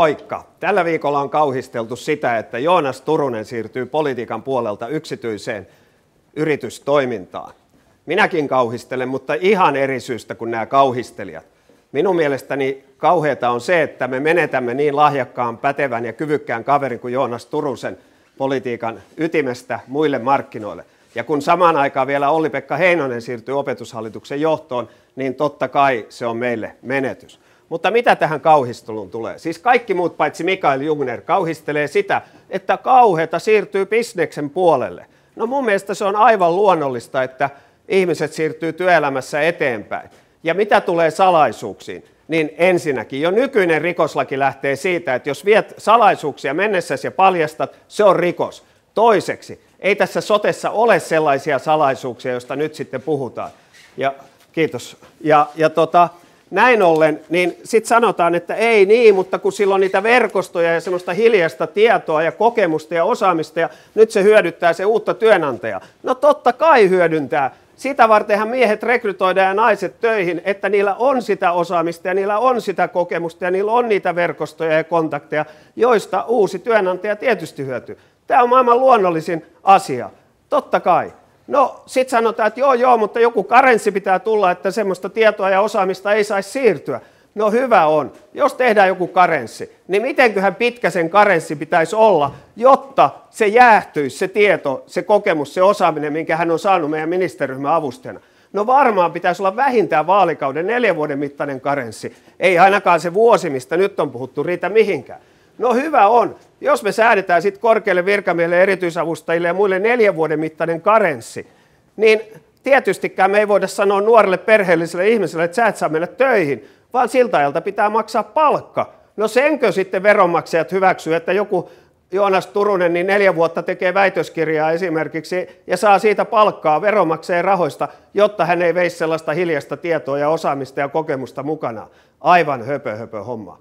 Moikka! Tällä viikolla on kauhisteltu sitä, että Joonas Turunen siirtyy politiikan puolelta yksityiseen yritystoimintaan. Minäkin kauhistelen, mutta ihan eri syystä kuin nämä kauhistelijat. Minun mielestäni kauheata on se, että me menetämme niin lahjakkaan, pätevän ja kyvykkään kaverin kuin Joonas Turusen politiikan ytimestä muille markkinoille. Ja kun samaan aikaan vielä Olli-Pekka Heinonen siirtyy opetushallituksen johtoon, niin totta kai se on meille menetys. Mutta mitä tähän kauhisteluun tulee? Siis kaikki muut paitsi Mikael Jungner kauhistelee sitä, että kauheita siirtyy bisneksen puolelle. No mun mielestä se on aivan luonnollista, että ihmiset siirtyy työelämässä eteenpäin. Ja mitä tulee salaisuuksiin? Niin ensinnäkin jo nykyinen rikoslaki lähtee siitä, että jos viet salaisuuksia mennessäsi ja paljastat, se on rikos. Toiseksi, ei tässä sotessa ole sellaisia salaisuuksia, joista nyt sitten puhutaan. Ja kiitos. Ja, ja tota, näin ollen, niin sitten sanotaan, että ei niin, mutta kun sillä on niitä verkostoja ja semmoista hiljaista tietoa ja kokemusta ja osaamista ja nyt se hyödyttää se uutta työnantajaa. No totta kai hyödyntää. Sitä vartenhan miehet rekrytoidaan ja naiset töihin, että niillä on sitä osaamista ja niillä on sitä kokemusta ja niillä on niitä verkostoja ja kontakteja, joista uusi työnantaja tietysti hyötyy. Tämä on maailman luonnollisin asia. Totta kai. No, sitten sanotaan, että joo, joo, mutta joku karenssi pitää tulla, että semmoista tietoa ja osaamista ei saisi siirtyä. No hyvä on. Jos tehdään joku karenssi, niin mitenköhän pitkä sen karenssi pitäisi olla, jotta se jäähtyisi se tieto, se kokemus, se osaaminen, minkä hän on saanut meidän ministeriryhmän avustajana. No varmaan pitäisi olla vähintään vaalikauden neljän vuoden mittainen karenssi. Ei ainakaan se vuosi, mistä nyt on puhuttu, riitä mihinkään. No hyvä on. Jos me säädetään sitten korkeille virkamiehille, erityisavustajille ja muille neljän vuoden mittainen karenssi, niin tietystikään me ei voida sanoa nuorelle perheelliselle ihmiselle, että sä et saa mennä töihin, vaan siltä ajalta pitää maksaa palkka. No senkö sitten veronmaksajat hyväksyy, että joku Joonas Turunen niin neljä vuotta tekee väitöskirjaa esimerkiksi ja saa siitä palkkaa veronmaksajien rahoista, jotta hän ei veisi sellaista hiljasta tietoa ja osaamista ja kokemusta mukana. Aivan höpö höpö homma.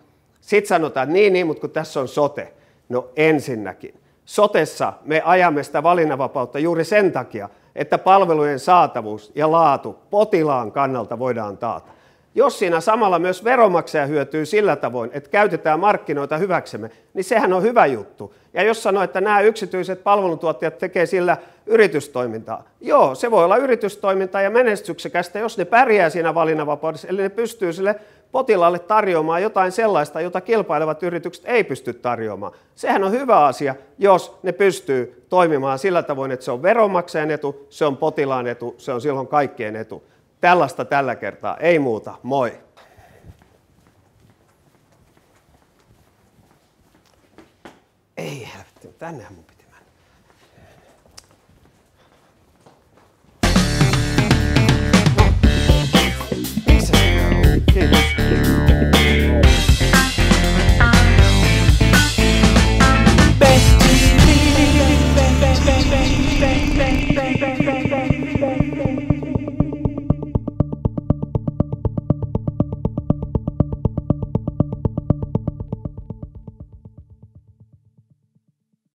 Sitten sanotaan, että niin, niin, mutta kun tässä on sote. No ensinnäkin. Sotessa me ajamme sitä valinnanvapautta juuri sen takia, että palvelujen saatavuus ja laatu potilaan kannalta voidaan taata. Jos siinä samalla myös veromaksaja hyötyy sillä tavoin, että käytetään markkinoita hyväksemme, niin sehän on hyvä juttu. Ja jos sanoo, että nämä yksityiset palveluntuottajat tekee sillä yritystoimintaa, joo, se voi olla yritystoimintaa ja menestyksekästä, jos ne pärjää siinä valinnanvapaudessa, eli ne pystyy sille potilaalle tarjoamaan jotain sellaista, jota kilpailevat yritykset ei pysty tarjoamaan. Sehän on hyvä asia, jos ne pystyy toimimaan sillä tavoin, että se on veronmaksajan etu, se on potilaan etu, se on silloin kaikkien etu. Tällaista tällä kertaa, ei muuta, moi! Ei helvetti, tänne mun